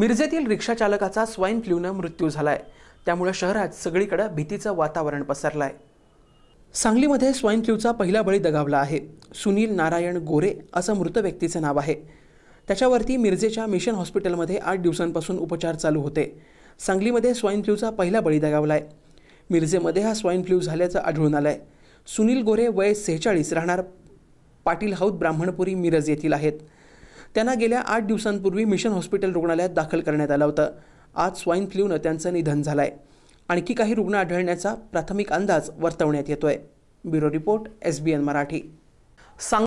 मिरजेतील रिक्षाचालकाचा स्वाईन फ्लूनं मृत्यू झाला आहे त्यामुळे शहरात सगळीकडे भीतीचं वातावरण पसरलं आहे सांगलीमध्ये स्वाईन फ्लूचा पहिला बळी दगावला आहे सुनील नारायण गोरे असं मृत व्यक्तीचं नाव आहे त्याच्यावरती मिरजेच्या मिशन हॉस्पिटलमध्ये आठ दिवसांपासून उपचार चालू होते सांगलीमध्ये स्वाईन फ्लूचा पहिला बळी दगावला आहे मिरजेमध्ये हा स्वाईन फ्लू झाल्याचं आढळून आलं आहे सुनील गोरे वय सेहेचाळीस राहणार पाटील हाऊद ब्राह्मणपुरी मिरज येथील आहेत त्यांना गेल्या आठ दिवसांपूर्वी मिशन हॉस्पिटल रुग्णालयात दाखल करण्यात आलं होतं आज स्वाईन फ्लूनं त्यांचं निधन झालं आहे आणखी काही रुग्ण आढळण्याचा प्राथमिक अंदाज वर्तवण्यात येतोय bureau report S B Marathi